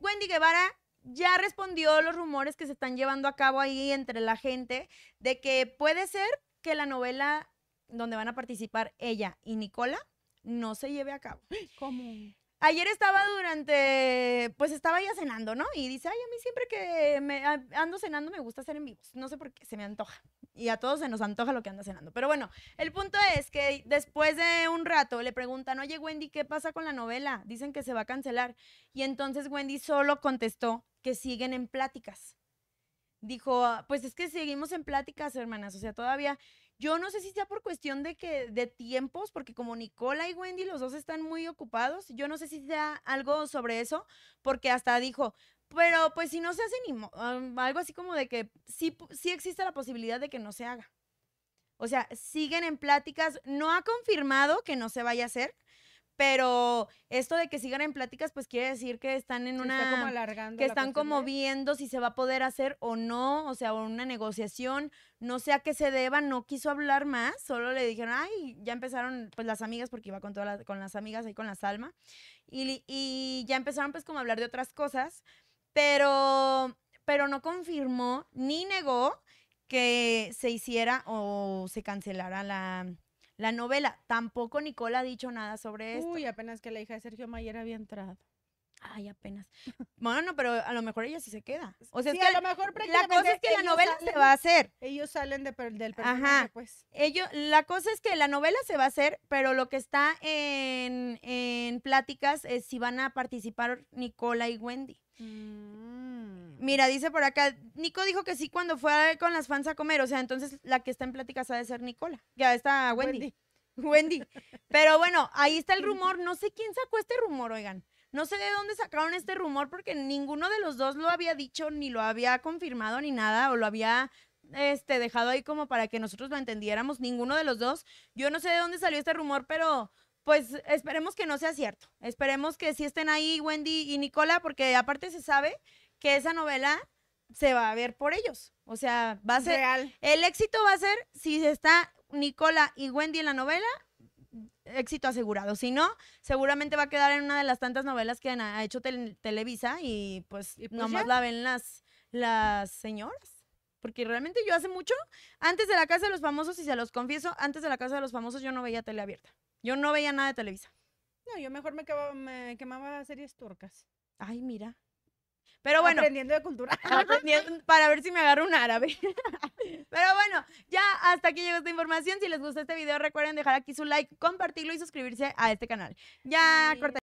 Wendy Guevara ya respondió los rumores que se están llevando a cabo ahí entre la gente de que puede ser que la novela donde van a participar ella y Nicola no se lleve a cabo. ¿Cómo? Ayer estaba durante, pues estaba ya cenando, ¿no? Y dice, ay, a mí siempre que ando cenando me gusta hacer en vivos. No sé por qué, se me antoja y a todos se nos antoja lo que anda cenando. Pero bueno, el punto es que después de un rato le preguntan, oye Wendy, ¿qué pasa con la novela? Dicen que se va a cancelar. Y entonces Wendy solo contestó que siguen en pláticas. Dijo, pues es que seguimos en pláticas, hermanas. O sea, todavía, yo no sé si sea por cuestión de que de tiempos, porque como Nicola y Wendy, los dos están muy ocupados. Yo no sé si sea algo sobre eso, porque hasta dijo, pero pues si no se hace ni algo así como de que sí, sí existe la posibilidad de que no se haga. O sea, siguen en pláticas, no ha confirmado que no se vaya a hacer, pero esto de que sigan en pláticas, pues quiere decir que están en una. como alargando que están como viendo si se va a poder hacer o no, o sea, una negociación, no sé a qué se deba, no quiso hablar más, solo le dijeron, ay, ya empezaron, pues las amigas, porque iba con, todas con las amigas ahí con la Salma, y, y ya empezaron pues como a hablar de otras cosas, pero, pero no confirmó ni negó que se hiciera o se cancelara la, novela. Tampoco Nicole ha dicho nada sobre esto. Uy, apenas que la hija de Sergio Mayer había entrado ay, apenas. Bueno, no, pero a lo mejor ella sí se queda. O sea, que a lo mejor la cosa es que la novela se va a hacer. Ellos salen de, del personaje, pues. Ellos, la cosa es que la novela se va a hacer, pero lo que está en, en pláticas es si van a participar Nicola y Wendy. Mm. Mira, dice por acá, Nico dijo que sí cuando fue con las fans a comer, o sea, entonces la que está en pláticas ha de ser Nicola. Ya está Wendy. Wendy. Pero bueno, ahí está el rumor. No sé quién sacó este rumor, oigan. No sé de dónde sacaron este rumor porque ninguno de los dos lo había dicho, ni lo había confirmado, ni nada, o lo había este, dejado ahí como para que nosotros lo entendiéramos, ninguno de los dos. Yo no sé de dónde salió este rumor, pero pues esperemos que no sea cierto. Esperemos que sí estén ahí Wendy y Nicola, porque aparte se sabe que esa novela se va a ver por ellos. O sea, va a ser... El éxito va a ser si está Nicola y Wendy en la novela éxito asegurado. Si no, seguramente va a quedar en una de las tantas novelas que ha hecho Televisa y pues, pues nomás la ven las, las señoras porque realmente yo hace mucho, antes de la Casa de los Famosos, y se los confieso, antes de la Casa de los Famosos yo no veía tele abierta. Yo no veía nada de Televisa. No, yo mejor me, quedaba me quemaba series turcas. Ay, mira. Pero bueno. Aprendiendo de cultura. para ver si me agarro un árabe. Pero bueno, ya hasta aquí llegó esta información. Si les gustó este video, recuerden dejar aquí su like, compartirlo y suscribirse a este canal. Ya corta